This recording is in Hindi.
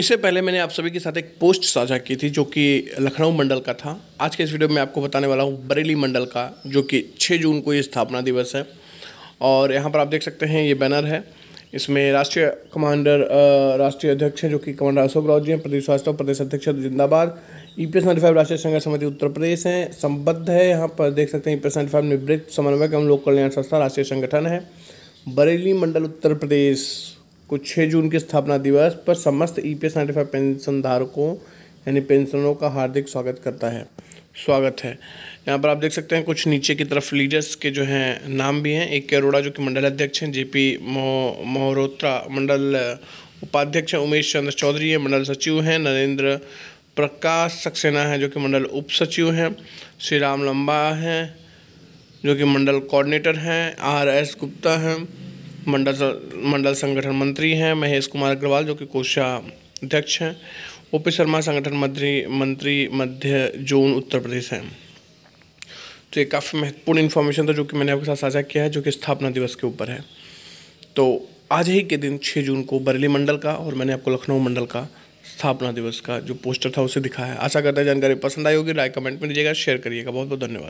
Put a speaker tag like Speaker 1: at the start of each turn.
Speaker 1: इससे पहले मैंने आप सभी के साथ एक पोस्ट साझा की थी जो कि लखनऊ मंडल का था आज के इस वीडियो में आपको बताने वाला हूँ बरेली मंडल का जो कि 6 जून को ये स्थापना दिवस है और यहाँ पर आप देख सकते हैं ये बैनर है इसमें राष्ट्रीय कमांडर राष्ट्रीय अध्यक्ष हैं जो कि कमांडर अशोक राव जी हैं प्रदेश वास्तव प्रदेश अध्यक्ष जिंदाबाद ई पी एस फाइव राष्ट्रीय संघर्ष समिति उत्तर प्रदेश हैं संबद्ध है यहाँ पर देख सकते हैं E e P S ninety five निवृत्त समन्वयक एवं लोक कल्याण संस्था राष्ट्रीय संगठन है बरेली मंडल उत्तर प्रदेश को 6 जून के स्थापना दिवस पर समस्त E P S ninety five pension धारकों यानी पेंशनरों का हार्दिक स्वागत करता है स्वागत है यहाँ पर आप देख सकते हैं कुछ नीचे की तरफ लीडर्स के जो हैं नाम भी हैं एक के अरोड़ा जो कि मंडल अध्यक्ष हैं जे पी मोहरोत्रा मंडल उपाध्यक्ष हैं उमेश चंद्र चौधरी हैं मंडल सचिव हैं नरेंद्र प्रकाश सक्सेना हैं जो कि मंडल उप सचिव हैं श्री राम लंबा हैं जो कि मंडल कोऑर्डिनेटर हैं आर एस गुप्ता हैं मंडल मंडल संगठन मंत्री हैं महेश कुमार अग्रवाल जो कि कोषाध्यक्ष हैं ओ पी शर्मा संगठन मंत्री मंत्री मध्य जोन उत्तर प्रदेश हैं तो ये काफ़ी महत्वपूर्ण इन्फॉर्मेशन था जो कि मैंने आपके साथ साझा किया है जो कि स्थापना दिवस के ऊपर है तो आज ही के दिन छः जून को बरेली मंडल का और मैंने आपको लखनऊ मंडल का स्थापना दिवस का जो पोस्टर था उसे दिखाया है आशा करता है जानकारी पसंद आई होगी लाइक कमेंट में दीजिएगा शेयर करिएगा बहुत बहुत धन्यवाद